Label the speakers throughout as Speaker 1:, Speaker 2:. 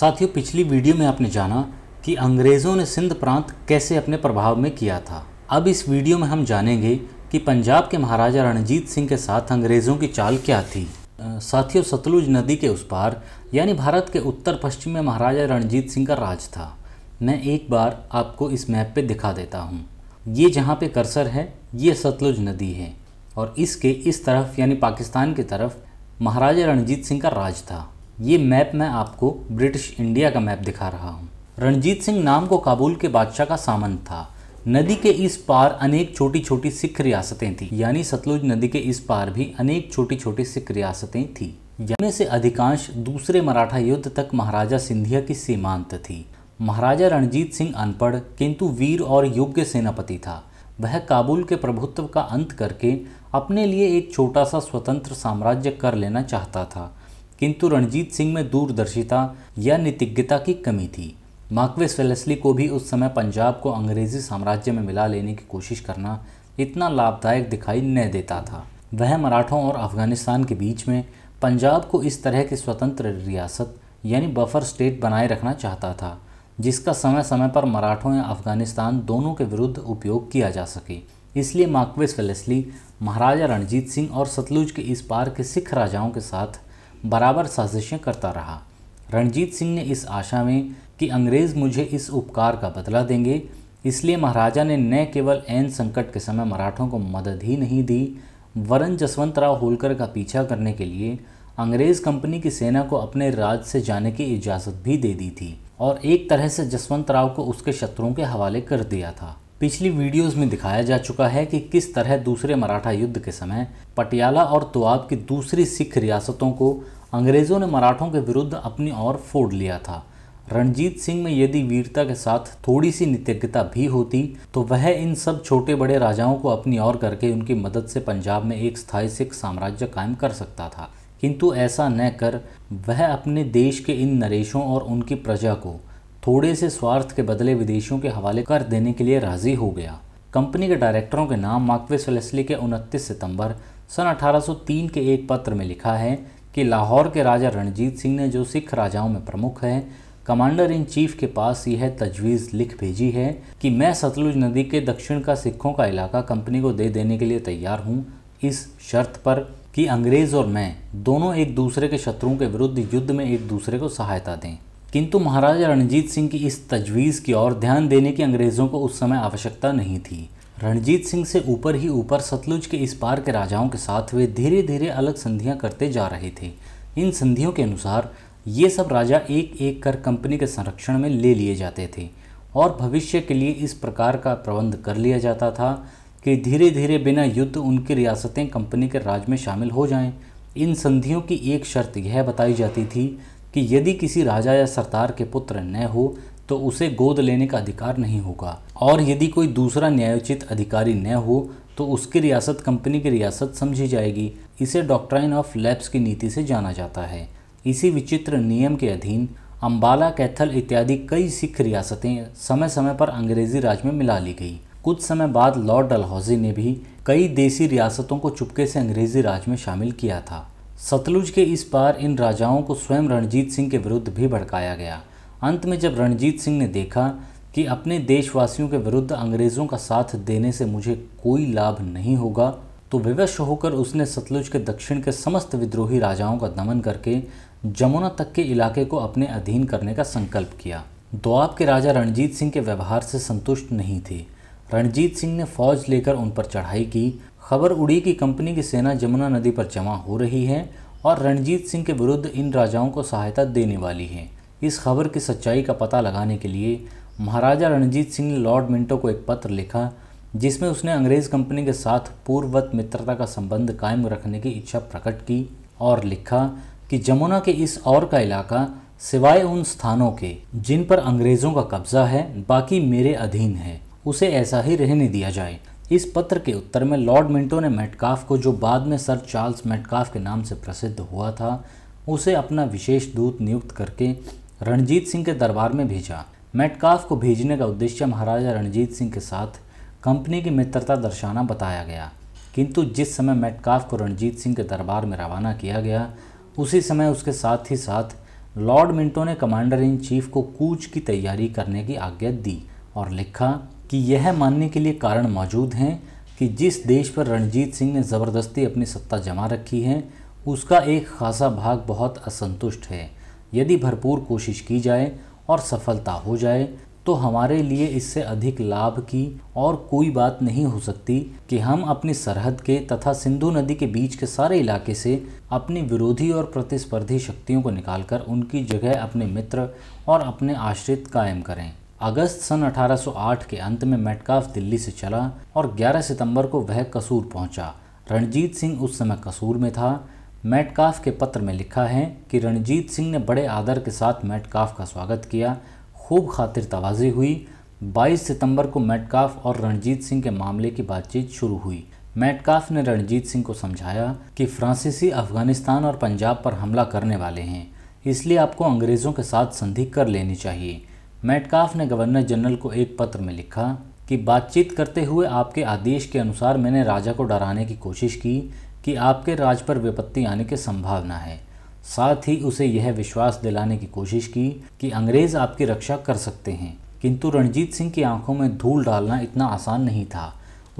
Speaker 1: साथियों पिछली वीडियो में आपने जाना कि अंग्रेज़ों ने सिंध प्रांत कैसे अपने प्रभाव में किया था अब इस वीडियो में हम जानेंगे कि पंजाब के महाराजा रणजीत सिंह के साथ अंग्रेज़ों की चाल क्या थी साथियों सतलुज नदी के उस पार यानी भारत के उत्तर पश्चिम में महाराजा रणजीत सिंह का राज था मैं एक बार आपको इस मैप पे दिखा देता हूँ ये जहाँ पे कर्सर है ये सतलुज नदी है और इसके इस तरफ यानी पाकिस्तान की तरफ महाराजा रणजीत सिंह का राज था ये मैप मैं आपको ब्रिटिश इंडिया का मैप दिखा रहा हूँ रणजीत सिंह नाम को काबुल के बादशाह का सामंत था नदी के इस पार अनेक छोटी छोटी सिख रियासतें थीं यानी सतलुज नदी के इस पार भी अनेक छोटी छोटी सिख रियासतें थीं जिनमें से अधिकांश दूसरे मराठा युद्ध तक महाराजा सिंधिया की सीमांत थी महाराजा रणजीत सिंह अनपढ़ किंतु वीर और योग्य सेनापति था वह काबुल के प्रभुत्व का अंत करके अपने लिए एक छोटा सा स्वतंत्र साम्राज्य कर लेना चाहता था किंतु रणजीत सिंह में दूरदर्शिता या नीतिज्ञता की कमी थी माकवेस वेलेस्ली को भी उस समय पंजाब को अंग्रेजी साम्राज्य में मिला लेने की कोशिश करना इतना लाभदायक दिखाई न देता था वह मराठों और अफगानिस्तान के बीच में पंजाब को इस तरह की स्वतंत्र रियासत यानी बफर स्टेट बनाए रखना चाहता था जिसका समय समय पर मराठों या अफगानिस्तान दोनों के विरुद्ध उपयोग किया जा सके इसलिए माकवेस वेलेस्ली महाराजा रणजीत सिंह और सतलुज के इस पार के सिख राजाओं के साथ बराबर साजिशें करता रहा रणजीत सिंह ने इस आशा में कि अंग्रेज़ मुझे इस उपकार का बदला देंगे इसलिए महाराजा ने न केवल ऐन संकट के समय मराठों को मदद ही नहीं दी वरन जसवंतराव होलकर का पीछा करने के लिए अंग्रेज़ कंपनी की सेना को अपने राज्य से जाने की इजाज़त भी दे दी थी और एक तरह से जसवंत राव को उसके शत्रुओं के हवाले कर दिया था पिछली वीडियोस में दिखाया जा चुका है कि किस तरह दूसरे मराठा युद्ध के समय पटियाला और तोआब की दूसरी सिख रियासतों को अंग्रेज़ों ने मराठों के विरुद्ध अपनी ओर फोड़ लिया था रणजीत सिंह में यदि वीरता के साथ थोड़ी सी नित्यज्ञता भी होती तो वह इन सब छोटे बड़े राजाओं को अपनी ओर करके उनकी मदद से पंजाब में एक स्थायी सिख साम्राज्य कायम कर सकता था किंतु ऐसा न कर वह अपने देश के इन नरेशों और उनकी प्रजा को थोड़े से स्वार्थ के बदले विदेशियों के हवाले कर देने के लिए राजी हो गया कंपनी के डायरेक्टरों के नाम माकवे सलेसली के 29 सितंबर सन 1803 के एक पत्र में लिखा है कि लाहौर के राजा रणजीत सिंह ने जो सिख राजाओं में प्रमुख है कमांडर इन चीफ के पास यह तजवीज़ लिख भेजी है कि मैं सतलुज नदी के दक्षिण का सिखों का इलाका कंपनी को दे देने के लिए तैयार हूँ इस शर्त पर कि अंग्रेज़ और मैं दोनों एक दूसरे के शत्रुओं के विरुद्ध युद्ध में एक दूसरे को सहायता दें किंतु महाराजा रणजीत सिंह की इस तजवीज़ की ओर ध्यान देने की अंग्रेज़ों को उस समय आवश्यकता नहीं थी रणजीत सिंह से ऊपर ही ऊपर सतलुज के इस पार के राजाओं के साथ वे धीरे धीरे अलग संधियां करते जा रहे थे इन संधियों के अनुसार ये सब राजा एक एक कर कंपनी के संरक्षण में ले लिए जाते थे और भविष्य के लिए इस प्रकार का प्रबंध कर लिया जाता था कि धीरे धीरे बिना युद्ध उनकी रियासतें कंपनी के राज में शामिल हो जाएं। इन संधियों की एक शर्त यह बताई जाती थी कि यदि किसी राजा या सरदार के पुत्र न हो तो उसे गोद लेने का अधिकार नहीं होगा और यदि कोई दूसरा न्यायोचित अधिकारी न हो तो उसकी रियासत कंपनी की रियासत समझी जाएगी इसे डॉक्ट्राइन ऑफ लैब्स की नीति से जाना जाता है इसी विचित्र नियम के अधीन अम्बाला कैथल इत्यादि कई सिख रियासतें समय समय पर अंग्रेजी राज में मिला ली गई कुछ समय बाद लॉर्ड डलहौजी ने भी कई देसी रियासतों को चुपके से अंग्रेजी राज में शामिल किया था सतलुज के इस पार इन राजाओं को स्वयं रणजीत सिंह के विरुद्ध भी भड़काया गया अंत में जब रणजीत सिंह ने देखा कि अपने देशवासियों के विरुद्ध अंग्रेज़ों का साथ देने से मुझे कोई लाभ नहीं होगा तो विवश होकर उसने सतलुज के दक्षिण के समस्त विद्रोही राजाओं का दमन करके जमुना तक के इलाके को अपने अधीन करने का संकल्प किया दोआब के राजा रणजीत सिंह के व्यवहार से संतुष्ट नहीं थे रणजीत सिंह ने फौज लेकर उन पर चढ़ाई की खबर उड़ी कि कंपनी की सेना जमुना नदी पर जमा हो रही है और रणजीत सिंह के विरुद्ध इन राजाओं को सहायता देने वाली है इस खबर की सच्चाई का पता लगाने के लिए महाराजा रणजीत सिंह ने लॉर्ड मिंटो को एक पत्र लिखा जिसमें उसने अंग्रेज़ कंपनी के साथ पूर्ववत मित्रता का संबंध कायम रखने की इच्छा प्रकट की और लिखा कि जमुना के इस और का इलाका सिवाय उन स्थानों के जिन पर अंग्रेज़ों का कब्जा है बाकी मेरे अधीन है उसे ऐसा ही रहने दिया जाए इस पत्र के उत्तर में लॉर्ड मिंटो ने मेटकाफ को जो बाद में सर चार्ल्स मेटकाफ के नाम से प्रसिद्ध हुआ था उसे अपना विशेष दूत नियुक्त करके रणजीत सिंह के दरबार में भेजा मेटकाफ को भेजने का उद्देश्य महाराजा रणजीत सिंह के साथ कंपनी की मित्रता दर्शाना बताया गया किंतु जिस समय मेटकाफ को रणजीत सिंह के दरबार में रवाना किया गया उसी समय उसके साथ ही साथ लॉर्ड मिंटो ने कमांडर इन चीफ को कूच की तैयारी करने की आज्ञा दी और लिखा कि यह मानने के लिए कारण मौजूद हैं कि जिस देश पर रणजीत सिंह ने ज़बरदस्ती अपनी सत्ता जमा रखी है उसका एक खासा भाग बहुत असंतुष्ट है यदि भरपूर कोशिश की जाए और सफलता हो जाए तो हमारे लिए इससे अधिक लाभ की और कोई बात नहीं हो सकती कि हम अपनी सरहद के तथा सिंधु नदी के बीच के सारे इलाके से अपनी विरोधी और प्रतिस्पर्धी शक्तियों को निकालकर उनकी जगह अपने मित्र और अपने आश्रित कायम करें अगस्त सन 1808 के अंत में मेटकाफ दिल्ली से चला और 11 सितंबर को वह कसूर पहुंचा। रणजीत सिंह उस समय कसूर में था मेटकाफ के पत्र में लिखा है कि रणजीत सिंह ने बड़े आदर के साथ मेटकाफ का स्वागत किया खूब खातिर तवाजी हुई 22 सितंबर को मेटकाफ और रणजीत सिंह के मामले की बातचीत शुरू हुई मेटकाफ ने रणजीत सिंह को समझाया कि फ्रांसीसी अफगानिस्तान और पंजाब पर हमला करने वाले हैं इसलिए आपको अंग्रेज़ों के साथ संधि कर लेनी चाहिए मैटकाफ ने गवर्नर जनरल को एक पत्र में लिखा कि बातचीत करते हुए आपके आदेश के अनुसार मैंने राजा को डराने की कोशिश की कि आपके राज पर विपत्ति आने की संभावना है साथ ही उसे यह विश्वास दिलाने की कोशिश की कि अंग्रेज़ आपकी रक्षा कर सकते हैं किंतु रणजीत सिंह की आंखों में धूल डालना इतना आसान नहीं था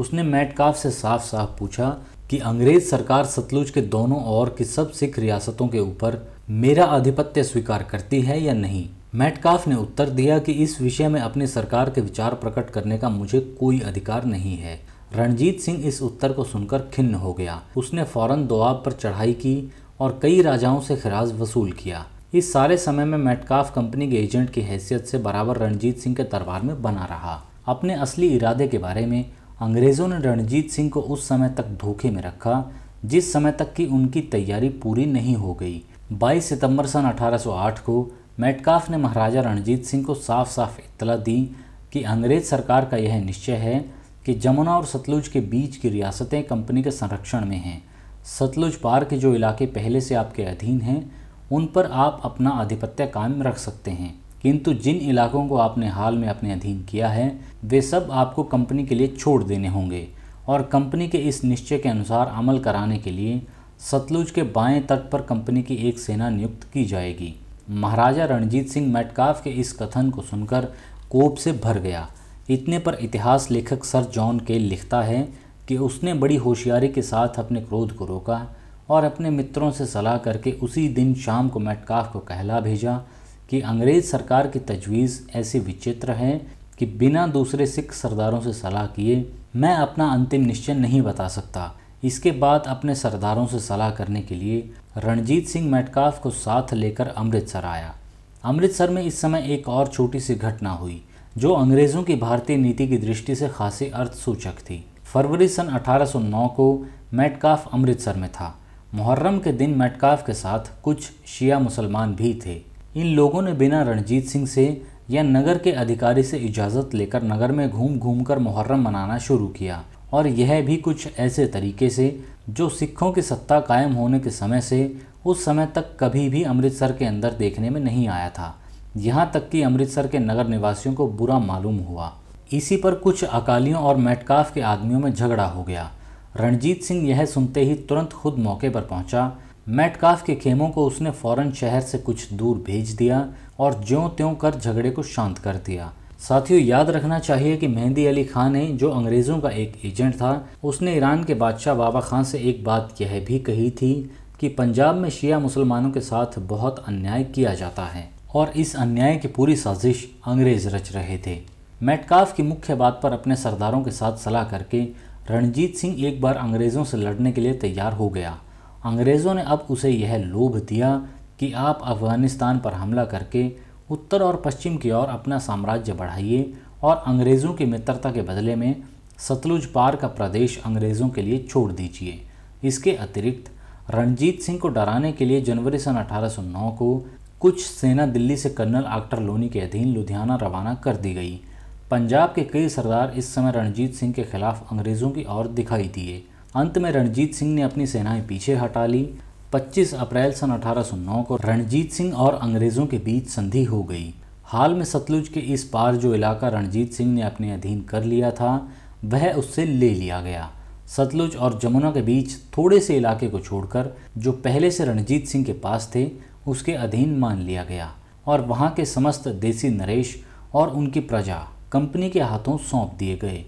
Speaker 1: उसने मैटकाफ से साफ साफ पूछा कि अंग्रेज़ सरकार सतलुज के दोनों ओर की सब सिख रियासतों के ऊपर मेरा आधिपत्य स्वीकार करती है या नहीं मैटकाफ ने उत्तर दिया कि इस विषय में अपनी सरकार के विचार प्रकट करने का मुझे कोई अधिकार नहीं है रणजीत सिंह इस उत्तर को सुनकर खिन्न हो गया उसने फौरन दोआब पर चढ़ाई की और कई राजाओं से खराज वसूल किया इस सारे समय में मेटकाफ कंपनी के एजेंट की हैसियत से बराबर रणजीत सिंह के दरबार में बना रहा अपने असली इरादे के बारे में अंग्रेज़ों ने रणजीत सिंह को उस समय तक धोखे में रखा जिस समय तक कि उनकी तैयारी पूरी नहीं हो गई 22 सितंबर सन 1808 को मेटकाफ ने महाराजा रणजीत सिंह को साफ साफ इतला दी कि अंग्रेज सरकार का यह निश्चय है कि जमुना और सतलुज के बीच की रियासतें कंपनी के संरक्षण में हैं सतलुज पार के जो इलाके पहले से आपके अधीन हैं उन पर आप अपना आधिपत्य कायम रख सकते हैं किंतु जिन इलाकों को आपने हाल में अपने अधीन किया है वे सब आपको कंपनी के लिए छोड़ देने होंगे और कंपनी के इस निश्चय के अनुसार अमल कराने के लिए सतलुज के बाएं तट पर कंपनी की एक सेना नियुक्त की जाएगी महाराजा रणजीत सिंह मैटकाफ के इस कथन को सुनकर कोप से भर गया इतने पर इतिहास लेखक सर जॉन केल लिखता है कि उसने बड़ी होशियारी के साथ अपने क्रोध को रोका और अपने मित्रों से सलाह करके उसी दिन शाम को मैटकाफ को कहला भेजा कि अंग्रेज़ सरकार की तजवीज़ ऐसी विचित्र है कि बिना दूसरे सिख सरदारों से सलाह किए मैं अपना अंतिम निश्चय नहीं बता सकता इसके बाद अपने सरदारों से सलाह करने के लिए रणजीत सिंह मेटकाफ को साथ लेकर अमृतसर आया अमृतसर में इस समय एक और छोटी सी घटना हुई जो अंग्रेज़ों की भारतीय नीति की दृष्टि से खासी अर्थसूचक थी फरवरी सन 1809 को मैटकाफ अमृतसर में था मुहर्रम के दिन मेटकाफ के साथ कुछ शिया मुसलमान भी थे इन लोगों ने बिना रणजीत सिंह से या नगर के अधिकारी से इजाज़त लेकर नगर में घूम घूम कर मुहर्रम मनाना शुरू किया और यह भी कुछ ऐसे तरीके से जो सिखों की सत्ता कायम होने के समय से उस समय तक कभी भी अमृतसर के अंदर देखने में नहीं आया था यहाँ तक कि अमृतसर के नगर निवासियों को बुरा मालूम हुआ इसी पर कुछ अकालियों और मेटकाफ के आदमियों में झगड़ा हो गया रणजीत सिंह यह सुनते ही तुरंत खुद मौके पर पहुंचा मेटकाफ के खेमों को उसने फौरन शहर से कुछ दूर भेज दिया और ज्यों त्यों कर झगड़े को शांत कर दिया साथियों याद रखना चाहिए कि मेहंदी अली खान ने जो अंग्रेज़ों का एक एजेंट था उसने ईरान के बादशाह बाबा खान से एक बात यह भी कही थी कि पंजाब में शिया मुसलमानों के साथ बहुत अन्याय किया जाता है और इस अन्याय की पूरी साजिश अंग्रेज़ रच रहे थे मेटकाफ की मुख्य बात पर अपने सरदारों के साथ सलाह करके रणजीत सिंह एक बार अंग्रेज़ों से लड़ने के लिए तैयार हो गया अंग्रेज़ों ने अब उसे यह लोभ दिया कि आप अफ़गानिस्तान पर हमला करके उत्तर और पश्चिम की ओर अपना साम्राज्य बढ़ाइए और अंग्रेज़ों की मित्रता के बदले में सतलुज पार का प्रदेश अंग्रेज़ों के लिए छोड़ दीजिए इसके अतिरिक्त रणजीत सिंह को डराने के लिए जनवरी सन 1809 को कुछ सेना दिल्ली से कर्नल आक्टर लोनी के अधीन लुधियाना रवाना कर दी गई पंजाब के कई सरदार इस समय रणजीत सिंह के खिलाफ अंग्रेज़ों की ओर दिखाई दिए अंत में रणजीत सिंह ने अपनी सेनाएं पीछे हटा ली 25 अप्रैल सन 1809 को रणजीत सिंह और अंग्रेज़ों के बीच संधि हो गई हाल में सतलुज के इस पार जो इलाका रणजीत सिंह ने अपने अधीन कर लिया था वह उससे ले लिया गया सतलुज और जमुना के बीच थोड़े से इलाके को छोड़कर जो पहले से रणजीत सिंह के पास थे उसके अधीन मान लिया गया और वहाँ के समस्त देसी नरेश और उनकी प्रजा कंपनी के हाथों सौंप दिए गए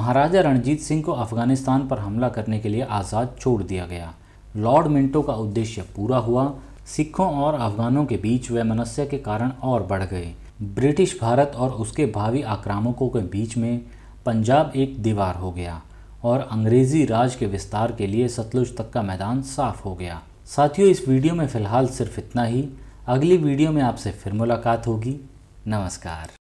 Speaker 1: महाराजा रणजीत सिंह को अफगानिस्तान पर हमला करने के लिए आज़ाद छोड़ दिया गया लॉर्ड मिंटो का उद्देश्य पूरा हुआ सिखों और अफगानों के बीच वे मनस्य के कारण और बढ़ गए ब्रिटिश भारत और उसके भावी आक्रामकों के बीच में पंजाब एक दीवार हो गया और अंग्रेज़ी राज के विस्तार के लिए सतलुज तक का मैदान साफ हो गया साथियों इस वीडियो में फ़िलहाल सिर्फ इतना ही अगली वीडियो में आपसे फिर मुलाकात होगी नमस्कार